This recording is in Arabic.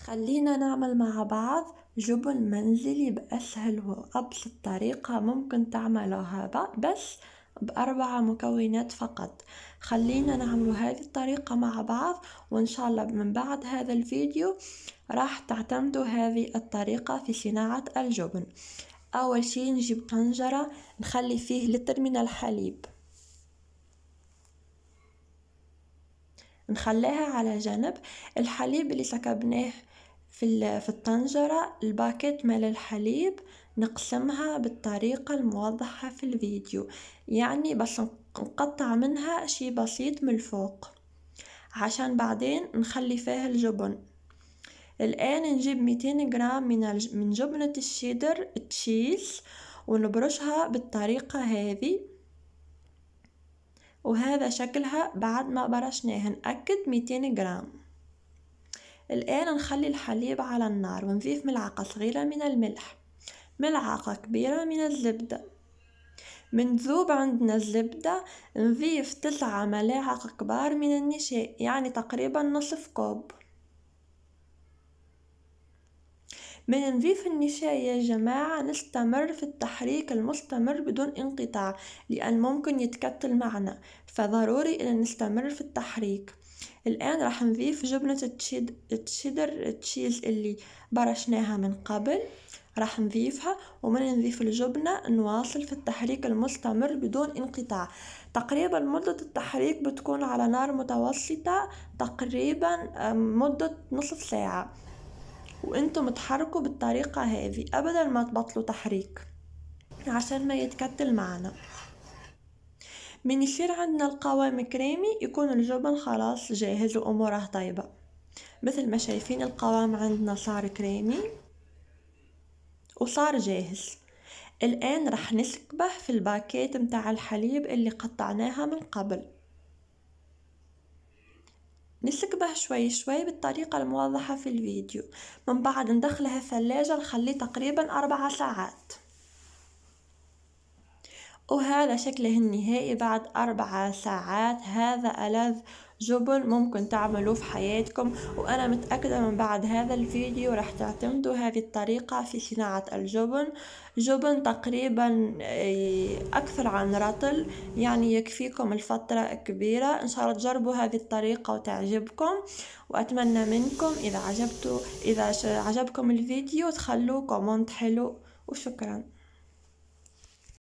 خلينا نعمل مع بعض جبن منزلي بأسهل وأبسط طريقة ممكن تعملوها بس بأربعة مكونات فقط خلينا نعمل هذه الطريقة مع بعض وإن شاء الله من بعد هذا الفيديو راح تعتمدوا هذه الطريقة في صناعة الجبن أول شي نجيب طنجرة نخلي فيه لتر من الحليب نخليها على جنب الحليب اللي سكبناه في في الطنجرة الباكيت مال الحليب نقسمها بالطريقة الموضحة في الفيديو يعني بس نقطع منها شي بسيط من الفوق عشان بعدين نخلي فيها الجبن الآن نجيب 200 جرام من من جبنة الشيدر تشيز ونبرشها بالطريقة هذه وهذا شكلها بعد ما برشناها نأكد 200 جرام الآن نخلي الحليب على النار ونضيف ملعقة صغيرة من الملح ملعقة كبيرة من الزبدة من تذوب عندنا الزبدة نضيف تسعة ملاعق كبار من النشاء يعني تقريبا نصف كوب ما نضيف النفاية يا جماعة نستمر في التحريك المستمر بدون انقطاع لأن ممكن يتكتل معنا فضروري أن نستمر في التحريك الآن راح نضيف جبنة التشيدر تشيز اللي برشناها من قبل راح نضيفها ومن نضيف الجبنة نواصل في التحريك المستمر بدون انقطاع تقريبا مدة التحريك بتكون على نار متوسطة تقريبا مدة نصف ساعة وانتم تحركوا بالطريقة هذه أبدا ما تبطلوا تحريك عشان ما يتكتل معنا من يصير عندنا القوام كريمي يكون الجبن خلاص جاهز وأموره طيبة مثل ما شايفين القوام عندنا صار كريمي وصار جاهز الآن رح نسكبه في الباكيت متاع الحليب اللي قطعناها من قبل نسكبه شوي شوي بالطريقة الموضحة في الفيديو من بعد ندخله الثلاجة نخليه تقريبا أربع ساعات وهذا شكله النهائي بعد أربع ساعات هذا ألذ جبن ممكن تعملوه في حياتكم وأنا متأكدة من بعد هذا الفيديو راح تعتمدوا هذه الطريقة في صناعة الجبن جبن تقريبا إيه، أكثر عن رطل يعني يكفيكم الفترة كبيرة إن شاء الله تجربوا هذه الطريقة وتعجبكم وأتمنى منكم إذا عجبتوا إذا عجبكم الفيديو تخلوه كومنت حلو وشكرا